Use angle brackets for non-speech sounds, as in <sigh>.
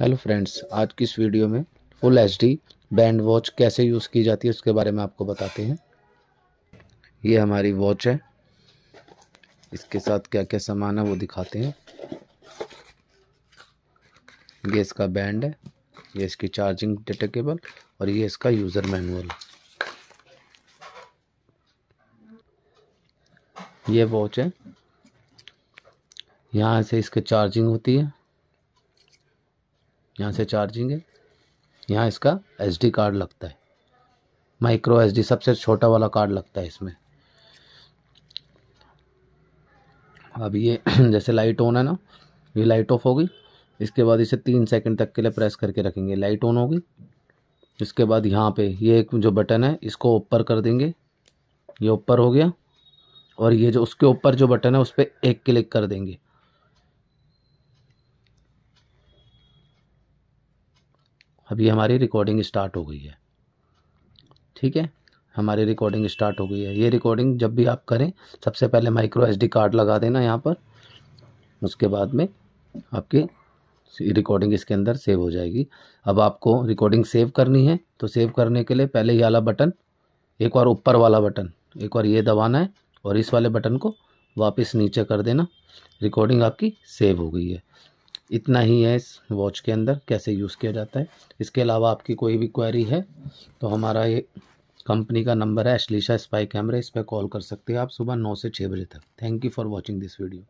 hello friends आज की इस वीडियो में full H D band watch कैसे यूज़ की जाती है उसके बारे में आपको बताते हैं ये हमारी वॉच है इसके साथ क्या क्या सामान है वो दिखाते हैं ये इसका बैंड है ये इसकी चार्जिंग डेटा और ये इसका यूज़र मैनुअल ये वॉच है यहाँ से इसके चार्जिंग होती है यहाँ से चार्जिंग है यहाँ इसका एस कार्ड लगता है माइक्रो एस सबसे छोटा वाला कार्ड लगता है इसमें अब ये <clears throat> जैसे लाइट ऑन है ना ये लाइट ऑफ होगी इसके बाद इसे तीन सेकंड तक के लिए प्रेस करके रखेंगे लाइट ऑन होगी इसके बाद यहाँ पे ये एक जो बटन है इसको ऊपर कर देंगे ये ऊपर हो गया और ये जो उसके ऊपर जो बटन है उस पर एक क्लिक कर देंगे अभी हमारी रिकॉर्डिंग स्टार्ट हो गई है ठीक है हमारी रिकॉर्डिंग स्टार्ट हो गई है ये रिकॉर्डिंग जब भी आप करें सबसे पहले माइक्रो एसडी कार्ड लगा देना यहाँ पर उसके बाद में आपकी रिकॉर्डिंग इसके अंदर सेव हो जाएगी अब आपको रिकॉर्डिंग सेव करनी है तो सेव करने के लिए पहले ये वाला बटन एक बार ऊपर वाला बटन एक बार ये दबाना है और इस वाले बटन को वापस नीचे कर देना रिकॉर्डिंग आपकी सेव हो गई है इतना ही है इस वॉच के अंदर कैसे यूज़ किया जाता है इसके अलावा आपकी कोई भी क्वेरी है तो हमारा ये कंपनी का नंबर है अश्लीशा स्पाई कैमरा इस पर कॉल कर सकते हैं आप सुबह नौ से छः बजे तक thank you for watching this video